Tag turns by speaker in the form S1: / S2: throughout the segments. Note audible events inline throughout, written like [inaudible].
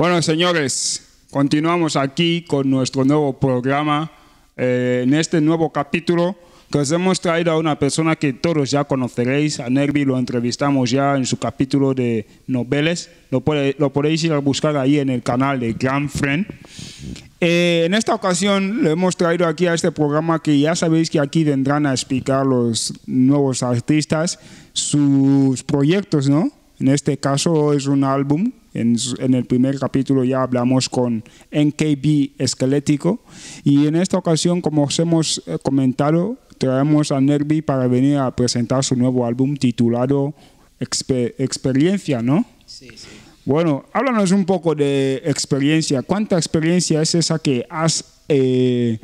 S1: Bueno, señores, continuamos aquí con nuestro nuevo programa. Eh, en este nuevo capítulo que os hemos traído a una persona que todos ya conoceréis. A Nervi lo entrevistamos ya en su capítulo de noveles, Lo, puede, lo podéis ir a buscar ahí en el canal de Grand Friend. Eh, en esta ocasión le hemos traído aquí a este programa que ya sabéis que aquí vendrán a explicar los nuevos artistas sus proyectos, ¿no? En este caso es un álbum en, el primer capítulo ya hablamos con NKB esquelético y en esta ocasión, como os hemos eh, comentado, traemos a Nervi para venir a presentar su nuevo álbum titulado Experiencia, ¿no? Sí, sí. Bueno, háblanos un poco de experiencia. ¿Cuánta experiencia es esa que has eh,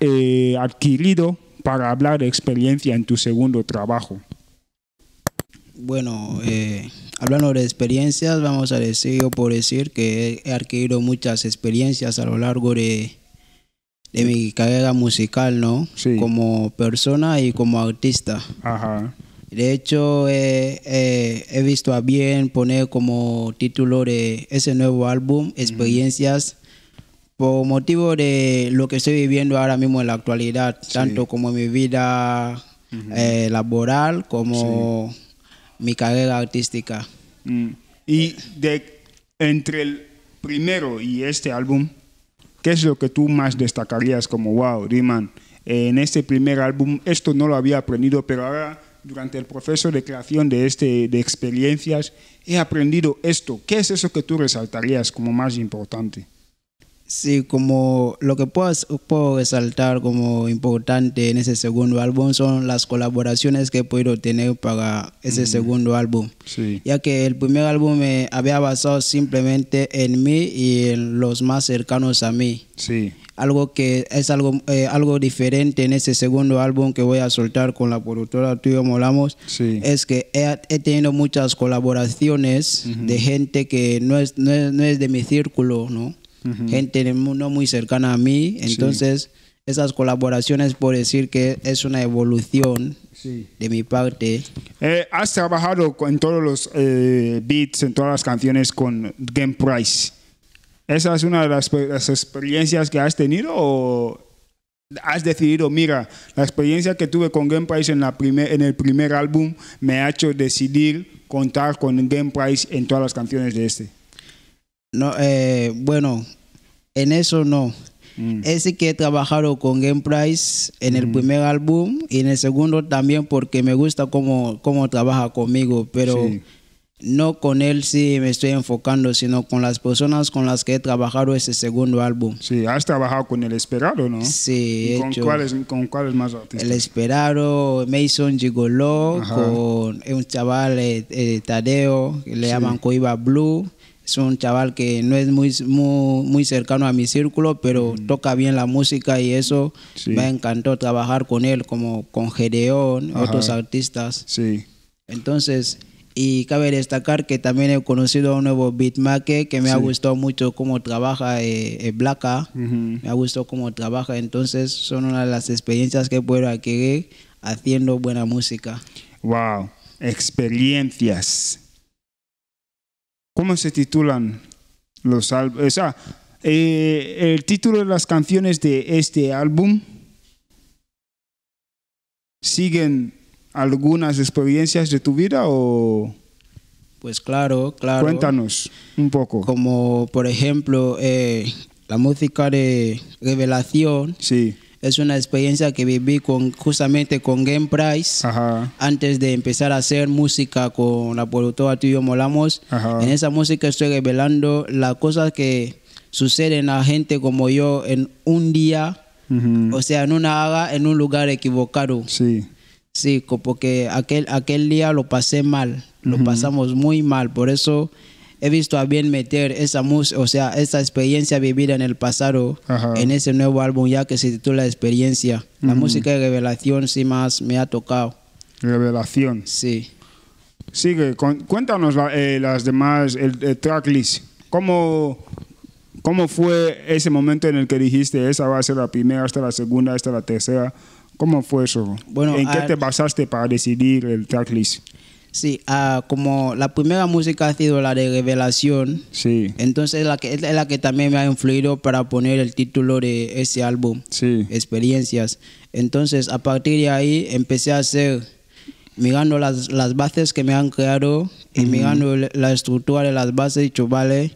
S1: eh, adquirido para hablar de experiencia en tu segundo trabajo?
S2: Bueno, eh, hablando de experiencias, vamos a decir o por decir que he adquirido muchas experiencias a lo largo de, de mi carrera musical, ¿no? Como persona y como artista. Ajá. De hecho, he visto a bien poner como título de ese nuevo álbum, Experiencias, por motivo de lo que estoy viviendo ahora mismo en la actualidad, tanto como mi vida eh, laboral como
S1: mi carrera artística. Mm. Y de, entre el primero y este álbum, ¿qué es lo que tú más destacarías como, wow, Riman, en este primer álbum esto no lo había aprendido, pero ahora durante el proceso de creación de, este, de experiencias he aprendido esto. ¿Qué es eso que tú resaltarías como más importante? Sí, como lo que puedo, resaltar
S2: como importante en ese segundo álbum son las colaboraciones que he podido tener para ese mm. segundo álbum. Ya que el primer álbum me había basado simplemente en mí y en los más cercanos a mí. Algo que es algo, eh, algo diferente en ese segundo álbum que voy a soltar con la productora Tuyo Molamos es que he, tenido muchas colaboraciones de gente que no es, no es, no es de mi círculo, ¿no? gente del mundo muy cercana a mí. Entonces, esas
S1: colaboraciones por decir que es una evolución de mi parte. Eh, has trabajado en todos los eh, beats, en todas las canciones con Game Price. ¿Esa es una de pues, las, experiencias que has tenido o has decidido, mira, la experiencia que tuve con Game Price en, en el primer álbum me ha hecho decidir contar con Game Price en todas las canciones de este. No, eh, bueno, en eso no. Mm. Ese que he trabajado con Game
S2: Price en el mm. primer álbum y en el segundo también porque me gusta cómo, trabaja conmigo, pero no con él sí me estoy enfocando, sino con las personas con las que he trabajado ese segundo álbum. Sí, has trabajado con El Esperado, ¿no? Sí, con,
S1: cuáles, más artistas? El
S2: Esperado, Mason Gigolo, con un chaval, eh, eh, Tadeo, le llaman Coiba Blue es un chaval que no es muy, muy, cercano a mi círculo, pero toca bien la música y eso me encantó trabajar con él, como con Gedeón, otros artistas. Sí. Entonces, y cabe destacar que también he conocido a un nuevo beatmaker que me ha gustado mucho cómo trabaja eh, eh me ha gustado cómo trabaja, entonces son una de las experiencias que puedo adquirir haciendo buena música.
S1: Wow, experiencias ¿Cómo se titulan los álbumes? O sea, eh, el título de las canciones de este álbum siguen algunas experiencias de tu vida o...
S2: Pues claro, claro.
S1: Cuéntanos un poco. Como
S2: por ejemplo eh, la música de Revelación. Sí es una experiencia que viví con justamente con Game Price antes de empezar a hacer música con la productora Tuyo Molamos. En esa música estoy revelando las cosas que suceden a gente como yo en un día, o sea, en una haga, en un lugar equivocado. Sí. Sí, porque aquel, aquel día lo pasé mal, lo pasamos muy mal, por eso he visto a bien meter esa música, o sea, esa experiencia vivida en el pasado, en ese nuevo álbum ya que se titula Experiencia.
S1: La música de revelación sí más me ha tocado. Revelación. Sí. Sigue, cuéntanos eh, las demás, el, tracklist. ¿Cómo, ¿Cómo fue ese momento en el que dijiste, esa va a ser la primera, esta la segunda, esta la tercera? ¿Cómo fue eso? ¿En qué te basaste para decidir el tracklist?
S2: Sí, ah, como la primera música ha sido la de Revelación. Sí. Entonces es la que, es la que también me ha influido para poner el título de ese álbum. Experiencias. Entonces a partir de ahí empecé a hacer mirando las, las bases que me han creado y mirando la estructura de las bases, y vale,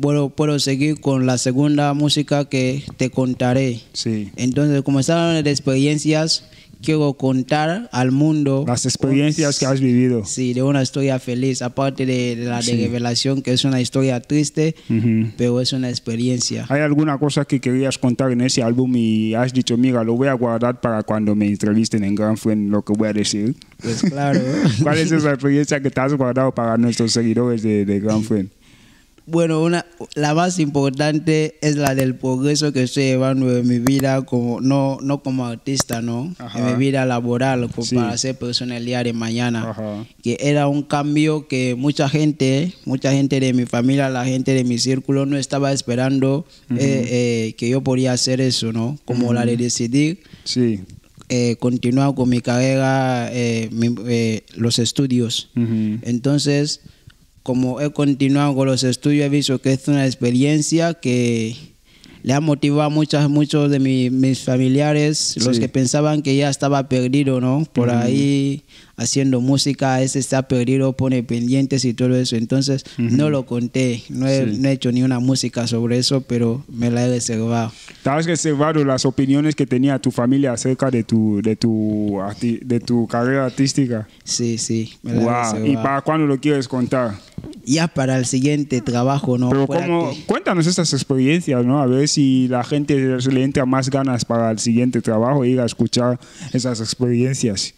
S2: puedo, seguir con la segunda música que te contaré. Sí. Entonces comenzaron las experiencias quiero contar al mundo. Las experiencias que has vivido. Sí, de una historia feliz, aparte de, la de revelación, que es una historia triste, pero es una experiencia.
S1: ¿Hay alguna cosa que querías contar en ese álbum y has dicho, mira, lo voy a guardar para cuando me entrevisten en Grand Friend, lo que voy a decir?
S2: Pues claro. [laughs] ¿Cuál
S1: es esa experiencia que te has guardado para nuestros seguidores de, de Grand [laughs] Friend? Bueno, una,
S2: la más importante es la del progreso que estoy llevando en mi vida, como, no, no como artista, ¿no? En mi vida laboral, como para ser personalidad de mañana. Que era un cambio que mucha gente, mucha gente de mi familia, la gente de mi círculo, no estaba esperando eh, eh, que yo podía hacer eso, ¿no? Como la de decidir. Sí. Eh, continuar con mi carrera, los estudios. Entonces, como he continuado con los estudios, he visto que es una experiencia que le ha motivado a muchos de mis familiares, los que pensaban que ya estaba perdido, ¿no? Por ahí haciendo música, ese está perdido, pone pendientes y todo eso. Entonces, no lo conté, no he, hecho ni una música sobre eso, pero me la he reservado.
S1: ¿Te has reservado las opiniones que tenía tu familia acerca de tu, de tu, de tu carrera artística? Sí, sí, me la he reservado. ¿Y para cuándo lo quieres contar? ya para el siguiente trabajo, ¿no? Pero como, cuéntanos estas experiencias, ¿no? A ver si la gente le entra más ganas para el siguiente trabajo, ir a escuchar esas experiencias.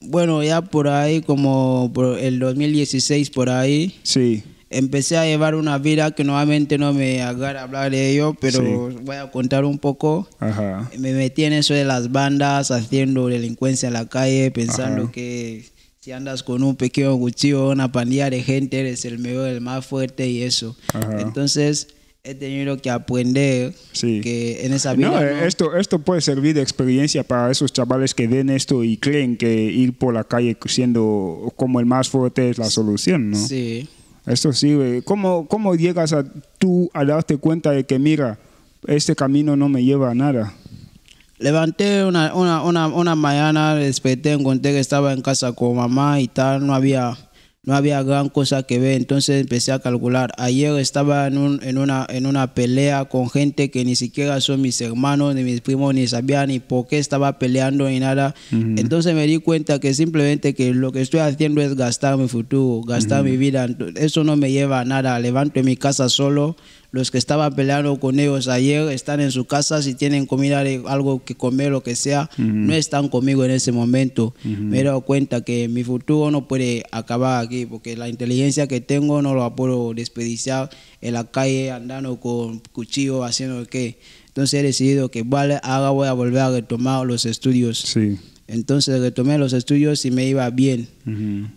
S1: Bueno, ya por ahí, como
S2: por el 2016, por ahí. Sí. Empecé a llevar una vida que nuevamente no me agarra hablar de ello, pero voy a contar un poco. Ajá. Me metí en eso de las bandas, haciendo delincuencia en la calle, pensando que si andas con un pequeño cuchillo, una pandilla de gente, eres el mejor, el más fuerte y eso. Entonces, he tenido que aprender que en esa vida... Eh,
S1: esto, esto puede servir de experiencia para esos chavales que ven esto y creen que ir por la calle siendo como el más fuerte es la solución, ¿no? Sí. Esto sirve. Eh, ¿Cómo, cómo llegas a tú a darte cuenta de que, mira, este camino no me lleva a nada?
S2: levanté una, una, una, una mañana, desperté, encontré que estaba en casa con mamá y tal, no había no había gran cosa que ver, entonces empecé a calcular. Ayer estaba en, una, en una pelea con gente que ni siquiera son mis hermanos, ni mis primos, ni sabía ni por qué estaba peleando ni nada. Entonces me di cuenta que simplemente que lo que estoy haciendo es gastar mi futuro, gastar mi vida. Eso no me lleva a nada. Levanto mi casa solo, los que estaban peleando con ellos ayer están en su casa, si tienen comida, algo que comer, lo que sea, no están conmigo en ese momento. Me he dado cuenta que mi futuro no puede acabar aquí porque la inteligencia que tengo no la puedo desperdiciar en la calle andando con cuchillo, haciendo que. Entonces he decidido que vale, ahora voy a volver a retomar los estudios. Entonces retomé los estudios y me iba bien.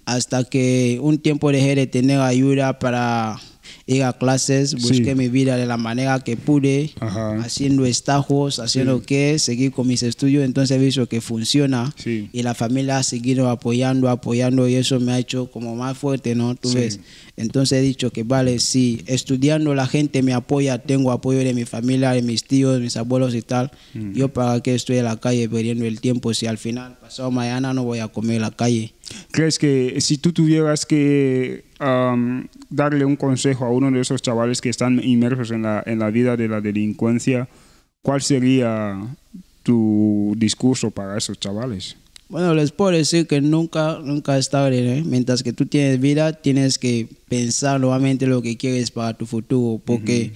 S2: Hasta que un tiempo dejé de tener ayuda para ir a clases, busqué mi vida de la manera que pude, haciendo estajos, haciendo que, seguir con mis estudios, entonces he visto que funciona y la familia ha seguido apoyando, apoyando y eso me ha hecho como más fuerte, ¿no? Tú Entonces he dicho que vale, si estudiando la gente me apoya, tengo apoyo de mi familia, de mis tíos, mis abuelos y tal. Mm. Yo para qué estoy en la calle perdiendo el tiempo si al final, pasado mañana, no voy a comer en la calle.
S1: ¿Crees que si tú tuvieras que darle un consejo a uno de esos chavales que están inmersos en la, en la vida de la delincuencia, ¿cuál sería tu discurso para esos chavales?
S2: Bueno, les puedo decir que nunca, nunca está tarde. ¿eh? Mientras que tú tienes vida, tienes que pensar nuevamente lo que quieres para tu futuro. Porque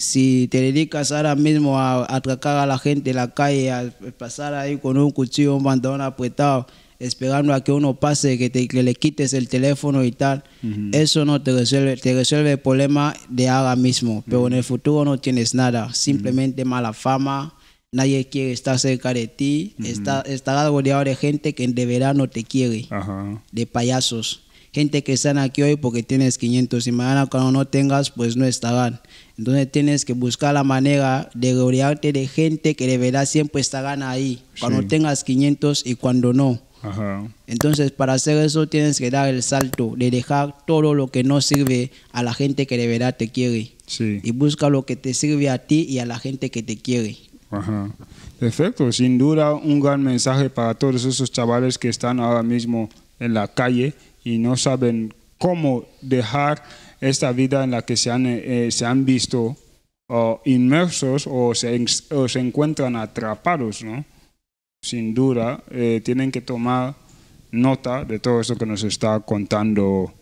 S2: si te dedicas ahora mismo a atracar a la gente en la calle, a pasar ahí con un cuchillo, un bandón apretado, esperando a que uno pase, que, te, le quites el teléfono y tal. Eso no te resuelve, te resuelve el problema de ahora mismo, pero en el futuro no tienes nada, simplemente mala fama, nadie quiere estar cerca de ti, está, está rodeado de gente que de verdad no te quiere, de payasos. Gente que están aquí hoy porque tienes 500 y mañana cuando no tengas, pues no estarán. Entonces tienes que buscar la manera de rodearte de gente que de verdad siempre estarán ahí, cuando tengas 500 y cuando no. Entonces, para hacer eso tienes que dar el salto de dejar todo lo que no sirve a la gente que de verdad te quiere.
S1: Y busca lo que te sirve a ti y a la gente que te quiere. Perfecto. Sin duda, un gran mensaje para todos esos chavales que están ahora mismo en la calle y no saben cómo dejar esta vida en la que se han, eh, se han visto inmersos o se, o se encuentran atrapados, ¿no? sin duda, eh, tienen que tomar nota de todo esto que nos está contando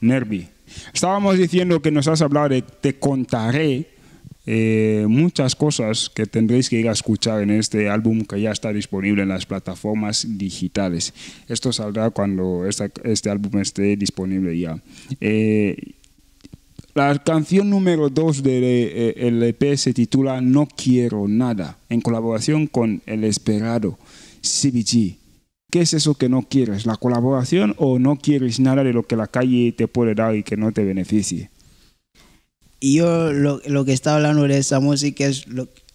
S1: Nervi. Estábamos diciendo que nos has hablado de Te contaré eh, muchas cosas que tendréis que ir a escuchar en este álbum que ya está disponible en las plataformas digitales. Esto saldrá cuando este álbum esté disponible ya. Eh, la canción número 2 del EP se titula No quiero nada, en colaboración con El Esperado. CBG. ¿Qué es eso que no quieres? ¿La colaboración o no quieres nada de lo que la calle te puede dar y que no te beneficie?
S2: Yo lo, que está hablando de esa música es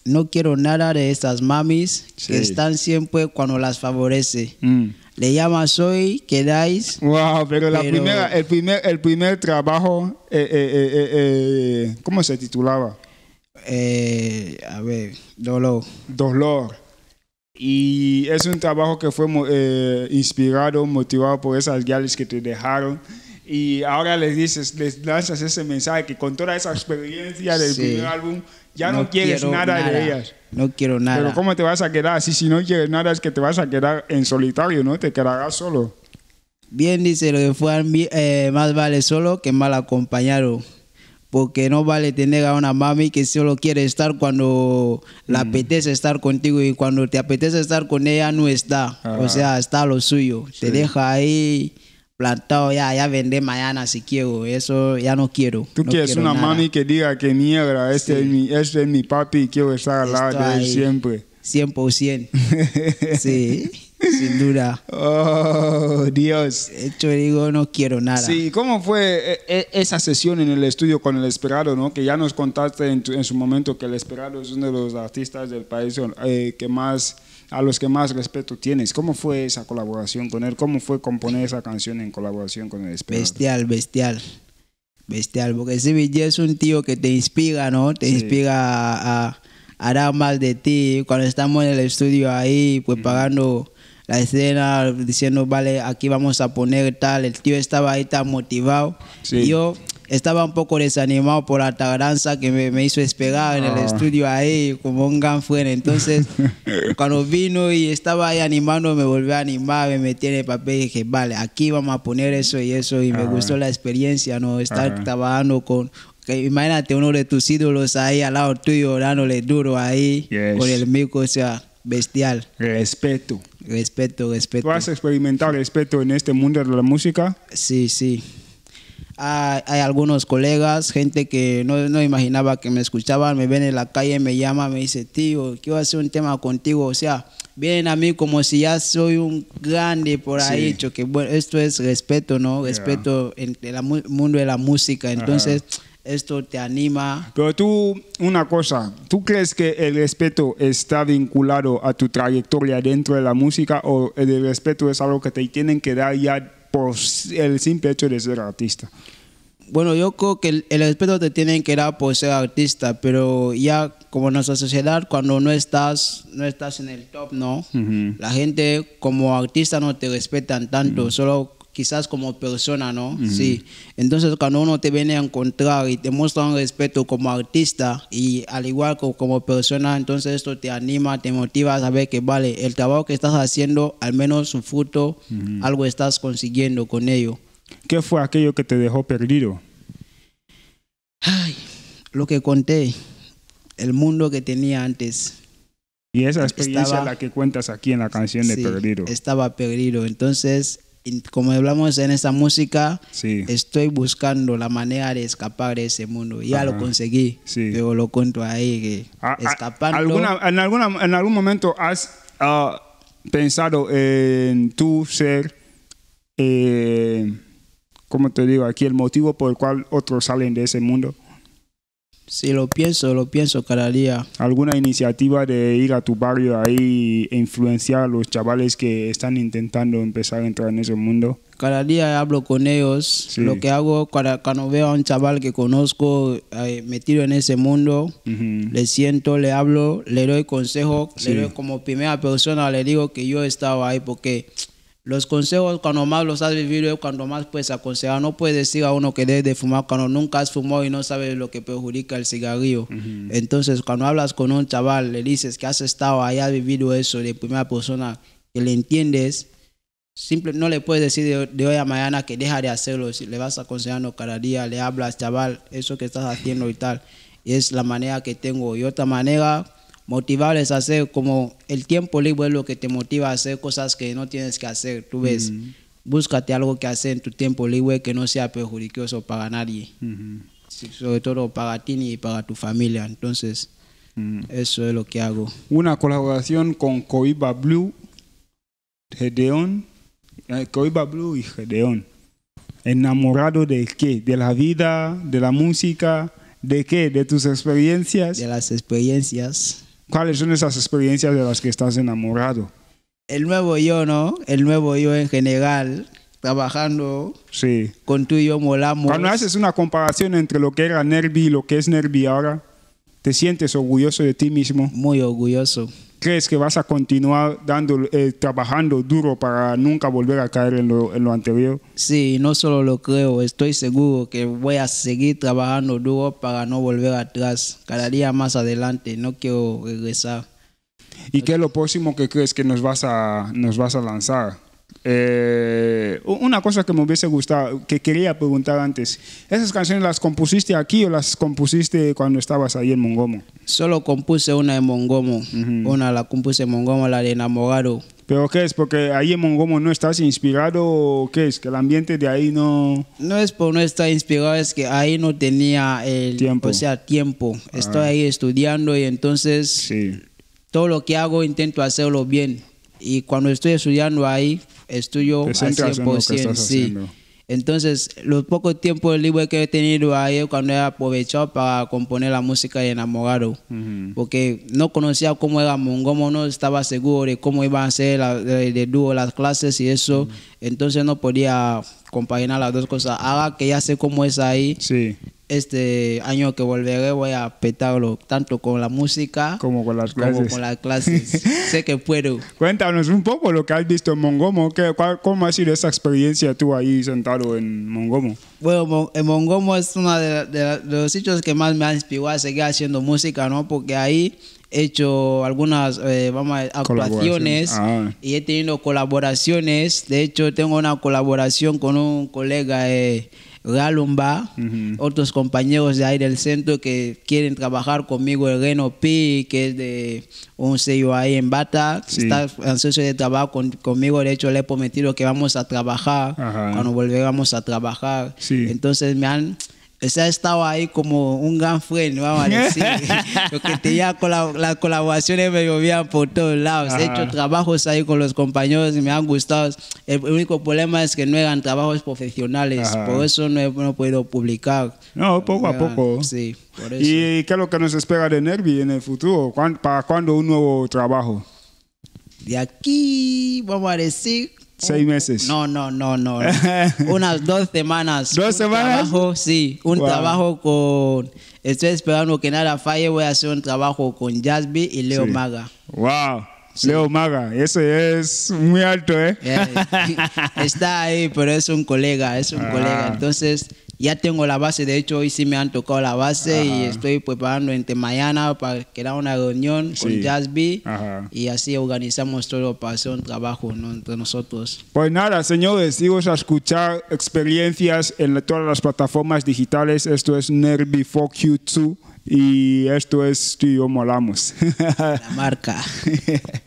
S2: no quiero nada de esas mamis que están siempre cuando las favorece. Mm. Le llamas hoy, quedáis. Wow,
S1: pero, la Primera, el, primer, el primer trabajo, eh, eh, eh, ¿cómo se titulaba? a ver, Dolor. Dolor. Y es un trabajo que fue eh, inspirado, motivado por esas guías que te dejaron. Y ahora les dices, les lanzas ese mensaje que con toda esa experiencia del primer álbum, ya no, quieres nada, de ellas. No quiero nada. Pero ¿cómo te vas a quedar? Si, si no quieres nada es que te vas a quedar en solitario, ¿no? Te quedarás solo. Bien dice lo que
S2: fue, eh, más vale solo que mal acompañado porque no vale tener a una mami que solo quiere estar cuando le mm. apetece estar contigo y cuando te apetece estar con ella no está. O sea, está lo suyo. Te deja ahí plantado, ya, ya vendré mañana si quiero, eso ya no quiero. Tú quieres una mami
S1: que diga que niegra? este, es mi, este es mi papi y quiero estar al lado de él siempre. 100%. [laughs] sí.
S2: Sin duda.
S1: Oh, Dios. hecho, digo,
S2: no quiero nada. Sí,
S1: ¿cómo fue eh, eh, esa sesión en el estudio con el Esperado, no? Que ya nos contaste en, su momento que el Esperado es uno de los artistas del país eh, que más, a los que más respeto tienes. ¿Cómo fue esa colaboración con él? ¿Cómo fue componer esa canción en colaboración con el Esperado?
S2: Bestial, bestial. Bestial, porque ese es un tío que te inspira, ¿no? Te inspira a, dar más de ti. Cuando estamos en el estudio ahí, preparando... Pues, pagando, la escena diciendo, vale, aquí vamos a poner tal, el tío estaba ahí tan motivado. Yo estaba un poco desanimado por la tardanza que me, hizo esperar en el ah. estudio ahí, como un gran fuera. Entonces, [laughs] cuando vino y estaba ahí animando, me volvió a animar, me metí en el papel y dije, vale, aquí vamos a poner eso y eso. Y me ah. gustó la experiencia, ¿no? Estar ah. trabajando con, imagínate uno de tus ídolos ahí al lado tuyo dándole duro ahí con el mico, o sea, bestial. Respeto. Respeto, respeto. ¿Tú has
S1: experimentado respeto en este mundo de la música?
S2: Sí, sí. Ah, hay, algunos colegas, gente que no, imaginaba que me escuchaban, me ven en la calle, me llama, me dice, tío, quiero hacer un tema contigo. O sea, vienen a mí como si ya soy un grande por ahí. Que bueno, esto es respeto, ¿no? Respeto en el mundo de la música. Entonces esto te anima.
S1: Pero tú, una cosa, ¿tú crees que el respeto está vinculado a tu trayectoria dentro de la música o el respeto es algo que te tienen que dar ya por el simple hecho de ser artista? Bueno, yo creo que el, respeto te tienen que
S2: dar por ser artista, pero ya como nuestra sociedad, cuando no estás, no estás en el top, ¿no? La gente como artista no te respetan tanto, solo quizás como persona, ¿no? Sí. Entonces, cuando uno te viene a encontrar y te muestra un respeto como artista y al igual que como persona, entonces esto te anima, te motiva a saber que, vale, el trabajo que estás haciendo, al menos su fruto, algo estás consiguiendo con ello.
S1: ¿Qué fue aquello que te dejó perdido? Ay, lo
S2: que conté, el mundo que tenía antes.
S1: Y esa experiencia la que cuentas aquí en la canción de sí, Perdido.
S2: Estaba perdido. Entonces, como hablamos en esta música, estoy buscando la manera de escapar de ese mundo. Ya lo conseguí, sí. lo cuento ahí, ah, ah, escapando. en,
S1: alguna, en, algún momento has ah, pensado en tu ser, eh, como te digo aquí, el motivo por el cual otros salen de ese mundo? Sí,
S2: lo pienso, lo pienso cada día.
S1: ¿Alguna iniciativa de ir a tu barrio ahí e influenciar a los chavales que están intentando empezar a entrar en ese mundo?
S2: Cada día hablo con ellos. Lo que hago cuando, cuando, veo a un chaval que conozco eh, metido en ese mundo, le siento, le hablo, le doy consejo, le doy como primera persona, le digo que yo estaba ahí porque los consejos cuando más los has vivido cuando más puedes aconsejar. No puedes decir a uno que debe de fumar cuando nunca has fumado y no sabes lo que perjudica el cigarrillo. Entonces cuando hablas con un chaval, le dices que has estado ahí, has vivido eso de primera persona, que le entiendes, simple, no le puedes decir de, hoy a mañana que deja de hacerlo. Si le vas aconsejando cada día, le hablas, chaval, eso que estás haciendo y tal. Y es la manera que tengo. Y otra manera motivarles a hacer como el tiempo libre es lo que te motiva a hacer cosas que no tienes que hacer, tú ves. Búscate algo que hacer en tu tiempo libre que no sea perjudicioso para nadie, sobre todo para ti y para tu
S1: familia. Entonces, eso es lo que hago. Una colaboración con Coiba Blue, eh, Coiba Blue y Gedeón. ¿Enamorado de qué? ¿De la vida? ¿De la música? ¿De qué? ¿De tus experiencias? De las experiencias. ¿Cuáles son esas experiencias de las que estás enamorado? El nuevo yo, ¿no? El
S2: nuevo yo en general,
S1: trabajando sí. con tú y yo molamos. Cuando haces una comparación entre lo que era Nervi y lo que es Nervi ahora, ¿te sientes orgulloso de ti mismo? Muy orgulloso crees que vas a continuar dando, eh, trabajando duro para nunca volver a caer en lo, anterior? Sí, no solo lo creo, estoy seguro que voy a seguir trabajando duro para no volver atrás, cada día más adelante, no quiero regresar. ¿Y qué es lo próximo que crees que nos vas a, nos vas a lanzar? Eh, una cosa que me hubiese gustado, que quería preguntar antes, ¿esas canciones las compusiste aquí o las compusiste cuando estabas ahí en Mongomo? Solo compuse una en Mongomo, una la compuse en Mongomo, la de Enamorado. ¿Pero qué es? ¿Porque ahí en Mongomo no estás inspirado o qué es? ¿Que el ambiente de ahí no...?
S2: No es por no estar inspirado, es que ahí no tenía el... Tiempo. O sea, tiempo. Estoy ah. ahí estudiando y entonces todo lo que hago intento hacerlo bien. Y cuando estoy estudiando ahí, Estudio 100%. Sí. Entonces, los pocos tiempos libres que he tenido ahí cuando he aprovechado para componer la música de enamorado, porque no conocía cómo era Mongomo, no estaba seguro de cómo iban a ser de, dúo las clases y eso, entonces no podía compaginar las dos cosas. Ahora que ya sé cómo es ahí, sí este año que volveré voy a
S1: petarlo tanto con la música como con las clases. con las
S2: clases. [laughs] sé que puedo.
S1: Cuéntanos un poco lo que has visto en Mongomo. ¿Cómo ha sido esa experiencia tú ahí sentado en Mongomo?
S2: Bueno, en Mongomo es uno de, los sitios que más me ha inspirado a seguir haciendo música, ¿no? Porque ahí he hecho algunas eh, actuaciones ah. y he tenido colaboraciones. De hecho, tengo una colaboración con un colega. Eh, Galumba, otros compañeros de ahí del centro que quieren trabajar conmigo, el Reno P, que es de un sello ahí en Bata, está está ansioso de trabajo conmigo, de hecho le he prometido que vamos a trabajar, cuando volvamos a trabajar. Entonces me han se ha estado ahí como un gran friend, vamos a decir. [laughs] las colaboraciones me llovían por todos lados. He hecho trabajos ahí con los compañeros y me han gustado. El único problema es que no eran trabajos profesionales.
S1: Por eso no he, podido publicar. No, poco a poco. Sí, por eso. ¿Y qué es lo que nos espera de Nervi en el futuro? ¿Para cuándo un nuevo trabajo? De aquí, vamos a decir, Seis meses. No, no, no, no. [laughs] Unas
S2: dos semanas. ¿Dos semanas? Trabajo, sí, un trabajo con. Estoy esperando que nada falle. Voy a hacer un trabajo con Jasby y Leo Maga.
S1: ¡Wow! Leo Maga, eso es muy alto, ¿eh? eh
S2: [laughs] está ahí, pero es un colega, es un ah. colega. Entonces, ya tengo la base, de hecho hoy sí me han tocado la base y estoy preparando entre mañana para que crear una reunión con B y así organizamos todo para hacer un trabajo entre nosotros.
S1: Pues nada, señores, sigo a escuchar experiencias en todas las plataformas digitales. Esto es Nervi 4Q2 y esto es tuyo molamos. [laughs] La marca. [laughs]